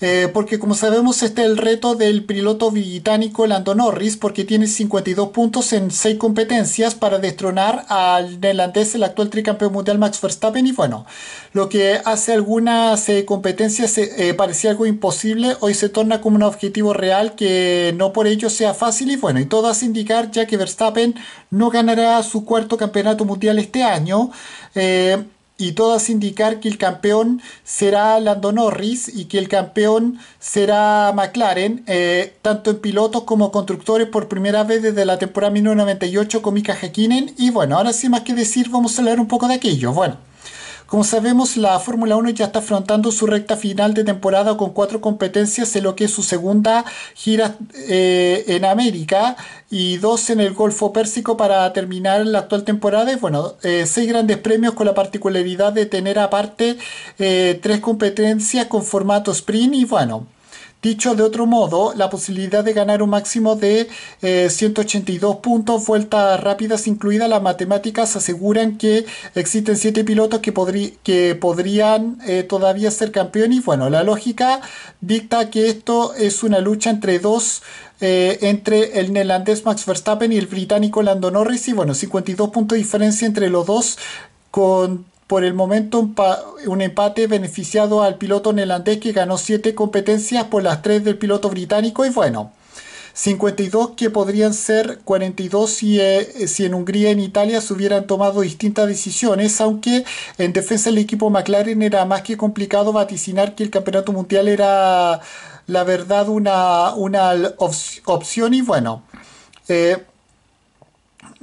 eh, porque como sabemos este es el reto del piloto británico Lando Norris porque tiene 52 puntos en 6 competencias para destronar al neerlandés, el actual tricampeón mundial Max Verstappen y bueno, lo que hace algunas eh, competencias eh, parecía algo imposible, hoy se torna como un objetivo real que no por ello sea fácil y bueno, y todo hace indicar ya que Verstappen no ganará su cuarto campeonato mundial este año. Eh, y todas indicar que el campeón será Lando Norris y que el campeón será McLaren, eh, tanto en pilotos como constructores por primera vez desde la temporada 1998 con Mika Hekinen, Y bueno, ahora sin más que decir, vamos a hablar un poco de aquello. Bueno. Como sabemos, la Fórmula 1 ya está afrontando su recta final de temporada con cuatro competencias en lo que es su segunda gira eh, en América y dos en el Golfo Pérsico para terminar la actual temporada. bueno, eh, seis grandes premios con la particularidad de tener aparte eh, tres competencias con formato sprint y bueno. Dicho de otro modo, la posibilidad de ganar un máximo de 182 eh, puntos, vueltas rápidas incluidas, las matemáticas aseguran que existen 7 pilotos que, que podrían eh, todavía ser campeones. Y bueno, la lógica dicta que esto es una lucha entre dos eh, entre el neerlandés Max Verstappen y el británico Lando Norris. Y bueno, 52 puntos de diferencia entre los dos con por el momento un, empate beneficiado al piloto neerlandés que ganó 7 competencias por las 3 del piloto británico y bueno, 52 que podrían ser 42 si, eh, si en Hungría y en Italia se hubieran tomado distintas decisiones, aunque en defensa del equipo McLaren era más que complicado vaticinar que el campeonato mundial era la verdad una, una opción y bueno. Eh,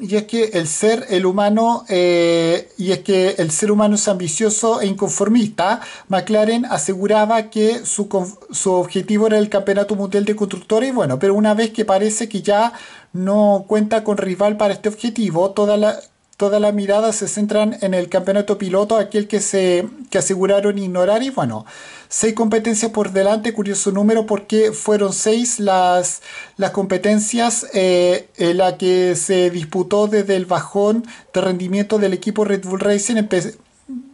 y es que el ser, el humano, eh, y es que el ser humano es ambicioso e inconformista. McLaren aseguraba que su, su objetivo era el Campeonato Mundial de Constructores, bueno, pero una vez que parece que ya no cuenta con rival para este objetivo, toda la Todas las mirada se centran en el campeonato piloto, aquel que se aseguraron ignorar. Y bueno, seis competencias por delante, curioso número, porque fueron seis las, las competencias eh, en la que se disputó desde el bajón de rendimiento del equipo Red Bull Racing.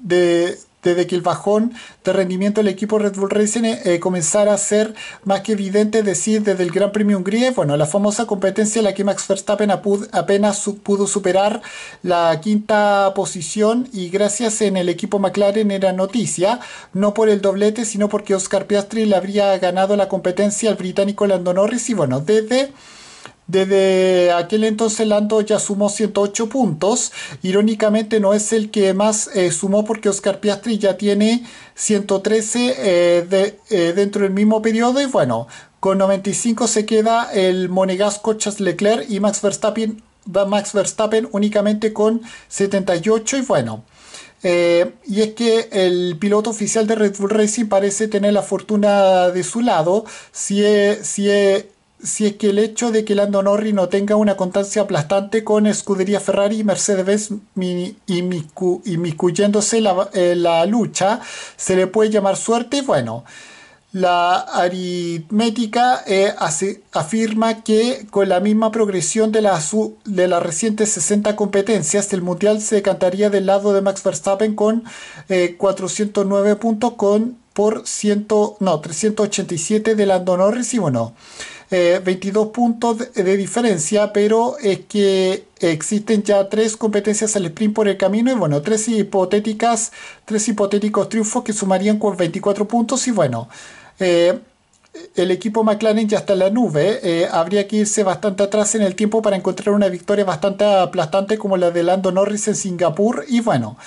De, desde que el bajón de rendimiento del equipo Red Bull Racing eh, eh, comenzara a ser más que evidente, decir, desde el Gran Premio Hungría, bueno, la famosa competencia en la que Max Verstappen apenas pudo superar la quinta posición y gracias en el equipo McLaren era noticia, no por el doblete, sino porque Oscar Piastri le habría ganado la competencia al británico Landon Norris y bueno, desde desde aquel entonces Lando ya sumó 108 puntos. Irónicamente no es el que más eh, sumó porque Oscar Piastri ya tiene 113 eh, eh, dentro del mismo periodo. Y bueno, con 95 se queda el monegasco Charles Leclerc y Max Verstappen, Max Verstappen únicamente con 78. Y bueno. y es que el piloto oficial de Red Bull Racing parece tener la fortuna de su lado. Si, si si es que el hecho de que Lando Norris no tenga una contancia aplastante con escudería Ferrari y Mercedes-Benz inmiscuyéndose la, eh, la lucha, se le puede llamar suerte. Bueno, la aritmética eh, afirma que con la misma progresión de, la, de las recientes 60 competencias, el Mundial se decantaría del lado de Max Verstappen con 409 eh, puntos con, por 100, no, 387 de Lando Norris o no 22 eh, puntos de, diferencia, pero es que existen ya tres competencias al sprint por el camino y bueno, tres hipotéticas, tres hipotéticos triunfos que sumarían con 24 puntos y bueno. Eh, el equipo McLaren ya está en la nube. Eh, habría que irse bastante atrás en el tiempo para encontrar una victoria bastante aplastante como la de Lando Norris en Singapur. Y bueno,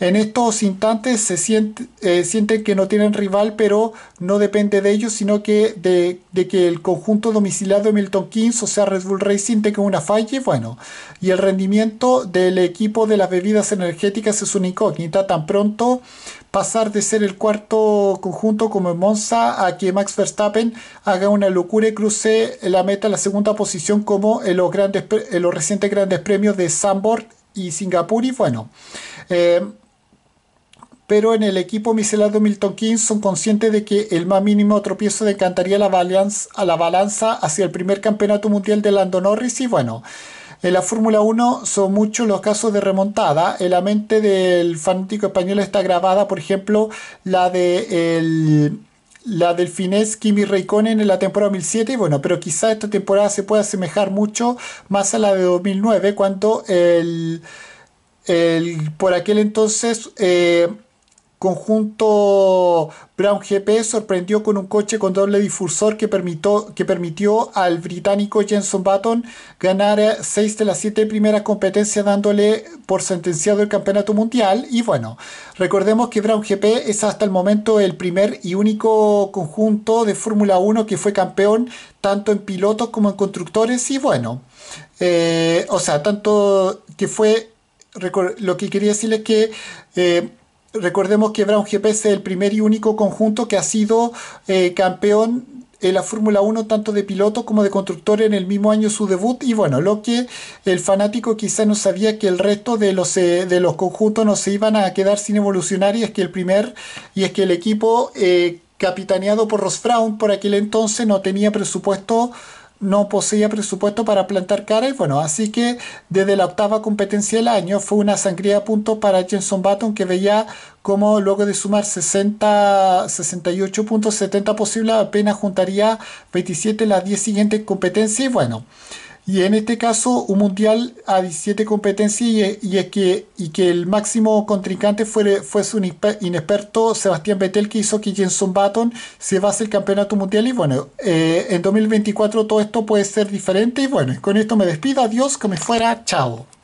en estos instantes se siente, eh, sienten que no tienen rival, pero no depende de ellos, sino que de, que el conjunto domiciliado de Milton Keynes, o sea Red Bull Racing, tenga una falla. Y bueno, y el rendimiento del equipo de las bebidas energéticas es una incógnita. Tan pronto pasar de ser el cuarto conjunto como en Monza a que Max Verstappen haga una locura y cruce la meta a la segunda posición como en los, grandes, los recientes grandes premios de Sanborn y Singapur y bueno. Eh, pero en el equipo miselado Milton King son conscientes de que el más mínimo tropiezo decantaría la balance, a la balanza hacia el primer campeonato mundial de Lando Norris y bueno, en la Fórmula 1 son muchos los casos de remontada. En la mente del fanático español está grabada, por ejemplo, la de la del finés Kimi Raikkonen en la temporada 2007. Bueno, pero quizá esta temporada se pueda asemejar mucho más a la de 2009, cuando el, por aquel entonces... Eh, conjunto Brown GP sorprendió con un coche con doble difusor que, permitió, que permitió al británico Jenson Button ganar eh, seis de las siete primeras competencias dándole por sentenciado el campeonato mundial. Y bueno, recordemos que Brown GP es hasta el momento el primer y único conjunto de Fórmula 1 que fue campeón tanto en pilotos como en constructores. Y bueno, eh, o sea, tanto que fue... Lo que quería decirles que... Eh, Recordemos que Brown GPS es el primer y único conjunto que ha sido eh, campeón en la Fórmula 1 tanto de piloto como de constructor en el mismo año su debut y bueno, lo que el fanático quizá no sabía que el resto de los, eh, de los conjuntos no se iban a quedar sin evolucionar y es que el primer y es que el equipo eh, capitaneado por Ross Brown por aquel entonces no tenía presupuesto no poseía presupuesto para plantar cara y bueno, así que desde la octava competencia del año fue una sangría a punto para Jenson Button que veía como luego de sumar 60, 68 puntos, 70 posibles apenas juntaría 27 las 10 siguientes competencias y bueno. Y en este caso, un mundial a 17 competencias y, que, y que el máximo contrincante fue fuese un inexperto, Sebastián Vettel, que hizo que Jenson Button se base el campeonato mundial. Y bueno, eh, en 2024 todo esto puede ser diferente. Y bueno, con esto me despido. Adiós, que me fuera. Chao.